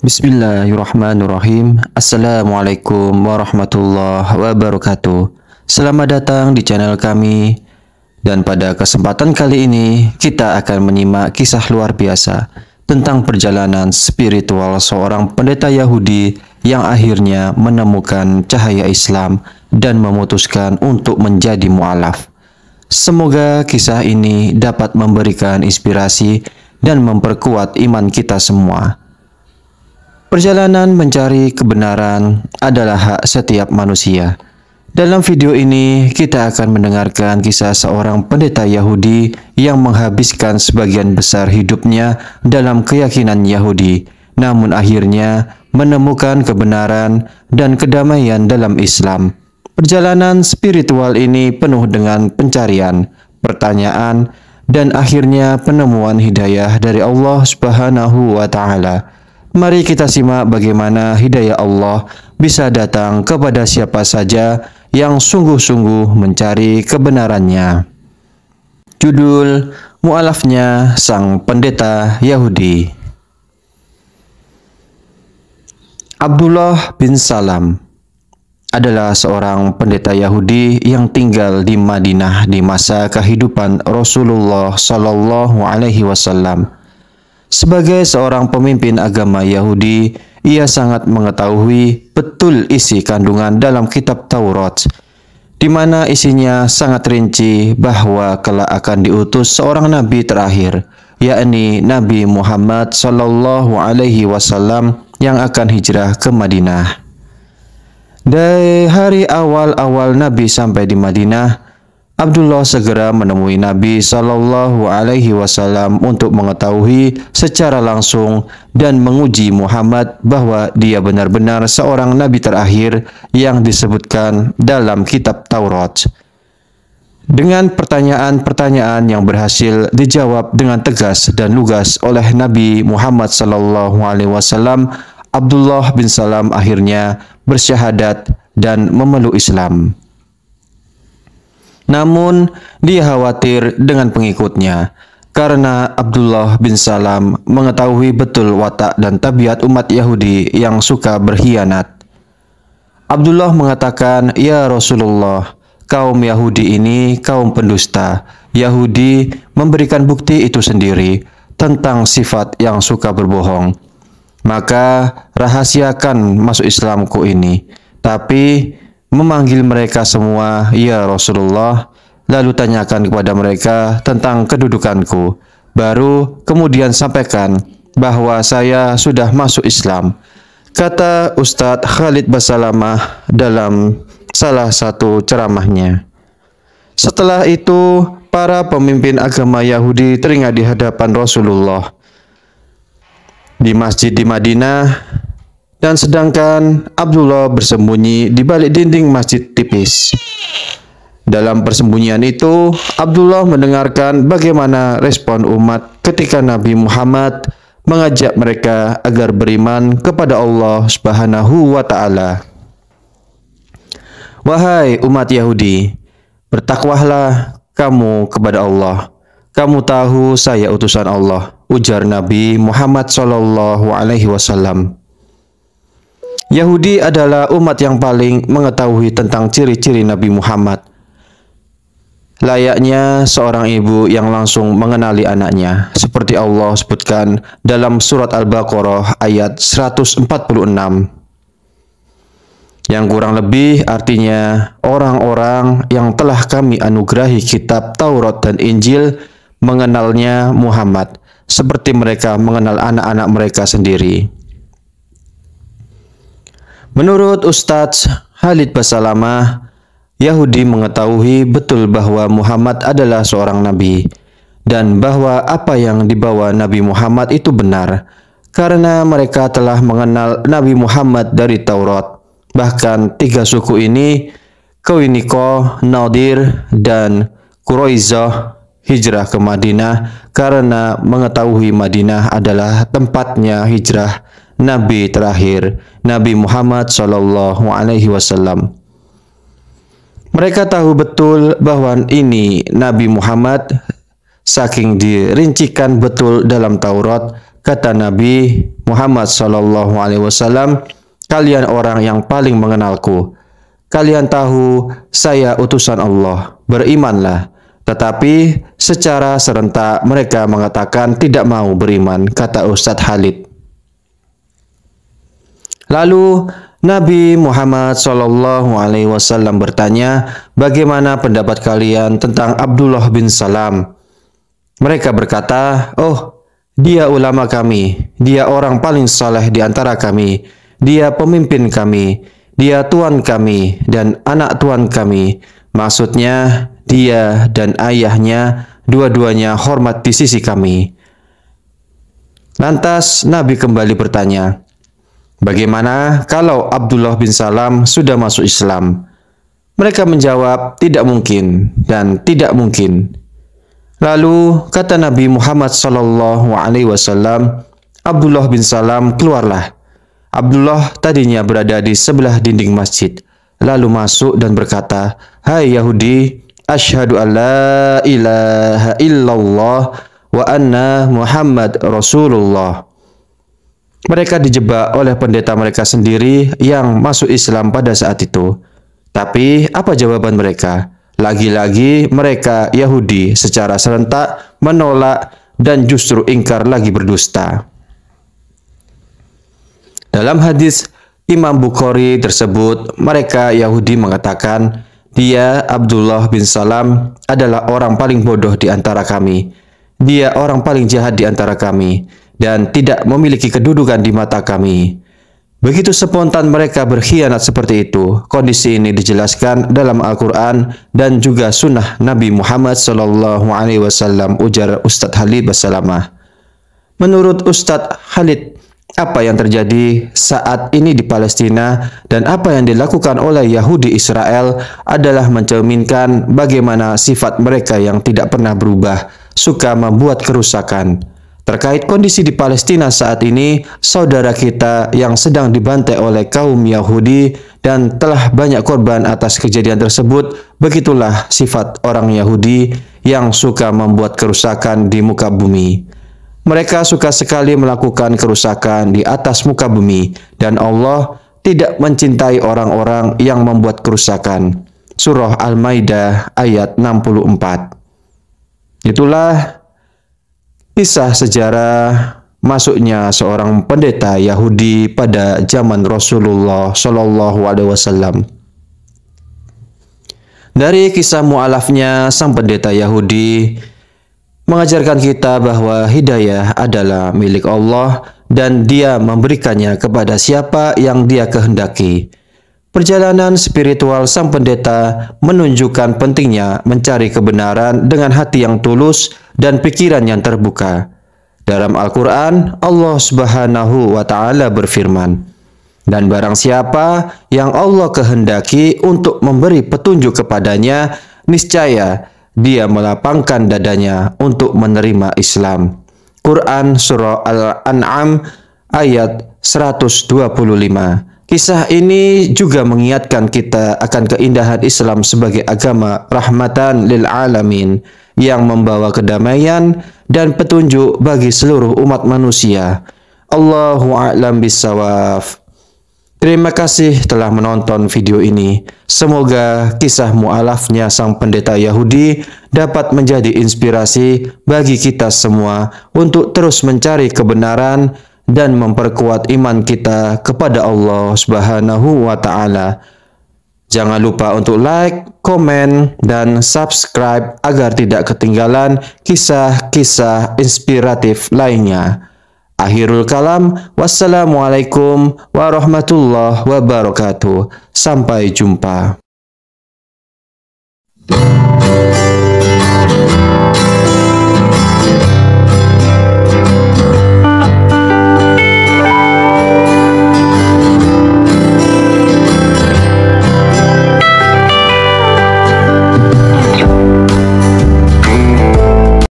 Bismillahirrahmanirrahim Assalamualaikum warahmatullahi wabarakatuh Selamat datang di channel kami Dan pada kesempatan kali ini Kita akan menyimak kisah luar biasa Tentang perjalanan spiritual seorang pendeta Yahudi Yang akhirnya menemukan cahaya Islam Dan memutuskan untuk menjadi mu'alaf Semoga kisah ini dapat memberikan inspirasi dan memperkuat iman kita semua. Perjalanan mencari kebenaran adalah hak setiap manusia. Dalam video ini, kita akan mendengarkan kisah seorang pendeta Yahudi yang menghabiskan sebagian besar hidupnya dalam keyakinan Yahudi, namun akhirnya menemukan kebenaran dan kedamaian dalam Islam. Perjalanan spiritual ini penuh dengan pencarian, pertanyaan, dan akhirnya penemuan hidayah dari Allah Subhanahu wa Ta'ala. Mari kita simak bagaimana hidayah Allah bisa datang kepada siapa saja yang sungguh-sungguh mencari kebenarannya. Judul mualafnya Sang Pendeta Yahudi. Abdullah bin Salam adalah seorang pendeta Yahudi yang tinggal di Madinah di masa kehidupan Rasulullah Shallallahu alaihi wasallam sebagai seorang pemimpin agama Yahudi, ia sangat mengetahui betul isi kandungan dalam kitab Taurat, di mana isinya sangat rinci bahwa kelak akan diutus seorang nabi terakhir, yakni Nabi Muhammad Shallallahu Alaihi Wasallam yang akan hijrah ke Madinah. Dari hari awal-awal Nabi sampai di Madinah, Abdullah segera menemui Nabi Shallallahu Alaihi Wasallam untuk mengetahui secara langsung dan menguji Muhammad bahwa dia benar-benar seorang nabi terakhir yang disebutkan dalam kitab Taurat. Dengan pertanyaan-pertanyaan yang berhasil dijawab dengan tegas dan lugas oleh Nabi Muhammad Shallallahu Alaihi Wasallam, Abdullah bin Salam akhirnya bersyahadat dan memeluk Islam. Namun, dia khawatir dengan pengikutnya karena Abdullah bin Salam mengetahui betul watak dan tabiat umat Yahudi yang suka berkhianat. Abdullah mengatakan, "Ya Rasulullah, kaum Yahudi ini kaum pendusta. Yahudi memberikan bukti itu sendiri tentang sifat yang suka berbohong. Maka rahasiakan masuk Islamku ini, tapi memanggil mereka semua, "Ya Rasulullah," lalu tanyakan kepada mereka tentang kedudukanku. Baru kemudian sampaikan bahwa saya sudah masuk Islam. Kata Ustadz Khalid Basalamah dalam salah satu ceramahnya. Setelah itu, para pemimpin agama Yahudi teringat di hadapan Rasulullah. Di masjid di Madinah, dan sedangkan Abdullah bersembunyi di balik dinding masjid tipis. Dalam persembunyian itu, Abdullah mendengarkan bagaimana respon umat ketika Nabi Muhammad mengajak mereka agar beriman kepada Allah Subhanahu wa taala. Wahai umat Yahudi, bertakwalah kamu kepada Allah. Kamu tahu saya utusan Allah, ujar Nabi Muhammad sallallahu alaihi wasallam. Yahudi adalah umat yang paling mengetahui tentang ciri-ciri Nabi Muhammad. Layaknya seorang ibu yang langsung mengenali anaknya, seperti Allah sebutkan dalam surat Al-Baqarah ayat 146. Yang kurang lebih artinya orang-orang yang telah kami anugerahi kitab Taurat dan Injil mengenalnya Muhammad, seperti mereka mengenal anak-anak mereka sendiri. Menurut Ustadz Halid Basalamah, Yahudi mengetahui betul bahwa Muhammad adalah seorang nabi dan bahwa apa yang dibawa Nabi Muhammad itu benar karena mereka telah mengenal Nabi Muhammad dari Taurat. Bahkan tiga suku ini, Kawiniko, Nadir, dan Kuroizoh hijrah ke Madinah karena mengetahui Madinah adalah tempatnya hijrah nabi terakhir Nabi Muhammad Shallallahu alaihi wasallam. Mereka tahu betul bahwa ini Nabi Muhammad saking dirincikan betul dalam Taurat kata Nabi Muhammad Shallallahu alaihi wasallam, kalian orang yang paling mengenalku. Kalian tahu saya utusan Allah, berimanlah. Tetapi secara serentak mereka mengatakan tidak mau beriman, kata Ustadz Halid. Lalu Nabi Muhammad Shallallahu Alaihi Wasallam bertanya, bagaimana pendapat kalian tentang Abdullah bin Salam? Mereka berkata, oh, dia ulama kami, dia orang paling saleh di antara kami, dia pemimpin kami, dia tuan kami dan anak tuan kami. Maksudnya, dia dan ayahnya dua-duanya hormat di sisi kami. Lantas Nabi kembali bertanya, Bagaimana kalau Abdullah bin Salam sudah masuk Islam? Mereka menjawab, tidak mungkin dan tidak mungkin. Lalu kata Nabi Muhammad SAW, Abdullah bin Salam keluarlah. Abdullah tadinya berada di sebelah dinding masjid, lalu masuk dan berkata, Hai Yahudi, Ashadu an la ilaha illallah wa anna Muhammad Rasulullah. Mereka dijebak oleh pendeta mereka sendiri yang masuk Islam pada saat itu. Tapi apa jawaban mereka? Lagi-lagi mereka Yahudi secara serentak menolak dan justru ingkar lagi berdusta. Dalam hadis Imam Bukhari tersebut, mereka Yahudi mengatakan, dia Abdullah bin Salam adalah orang paling bodoh di antara kami. Dia orang paling jahat di antara kami dan tidak memiliki kedudukan di mata kami. Begitu spontan mereka berkhianat seperti itu, kondisi ini dijelaskan dalam Al-Quran dan juga sunnah Nabi Muhammad SAW, ujar Ustadz Halid Basalamah. Menurut Ustadz Halid, apa yang terjadi saat ini di Palestina dan apa yang dilakukan oleh Yahudi Israel adalah mencerminkan bagaimana sifat mereka yang tidak pernah berubah, suka membuat kerusakan. Terkait kondisi di Palestina saat ini, saudara kita yang sedang dibantai oleh kaum Yahudi dan telah banyak korban atas kejadian tersebut, begitulah sifat orang Yahudi yang suka membuat kerusakan di muka bumi. Mereka suka sekali melakukan kerusakan di atas muka bumi, dan Allah tidak mencintai orang-orang yang membuat kerusakan. Surah Al-Maidah ayat 64. Itulah Kisah sejarah masuknya seorang pendeta Yahudi pada zaman Rasulullah Shallallahu Alaihi Wasallam. Dari kisah mualafnya sang pendeta Yahudi mengajarkan kita bahwa hidayah adalah milik Allah dan Dia memberikannya kepada siapa yang Dia kehendaki. Perjalanan spiritual sang pendeta menunjukkan pentingnya mencari kebenaran dengan hati yang tulus dan pikiran yang terbuka. Dalam Al-Quran, Allah Subhanahu wa Ta'ala berfirman, "Dan barang siapa yang Allah kehendaki untuk memberi petunjuk kepadanya, niscaya Dia melapangkan dadanya untuk menerima Islam." Quran Surah Al-An'am ayat 125 Kisah ini juga mengingatkan kita akan keindahan Islam sebagai agama rahmatan lil alamin yang membawa kedamaian dan petunjuk bagi seluruh umat manusia. Allahu a'lam bisawaf. Terima kasih telah menonton video ini. Semoga kisah mualafnya sang pendeta Yahudi dapat menjadi inspirasi bagi kita semua untuk terus mencari kebenaran dan memperkuat iman kita kepada Allah Subhanahu wa taala. Jangan lupa untuk like, komen, dan subscribe agar tidak ketinggalan kisah-kisah inspiratif lainnya. Akhirul kalam, wassalamualaikum warahmatullahi wabarakatuh. Sampai jumpa.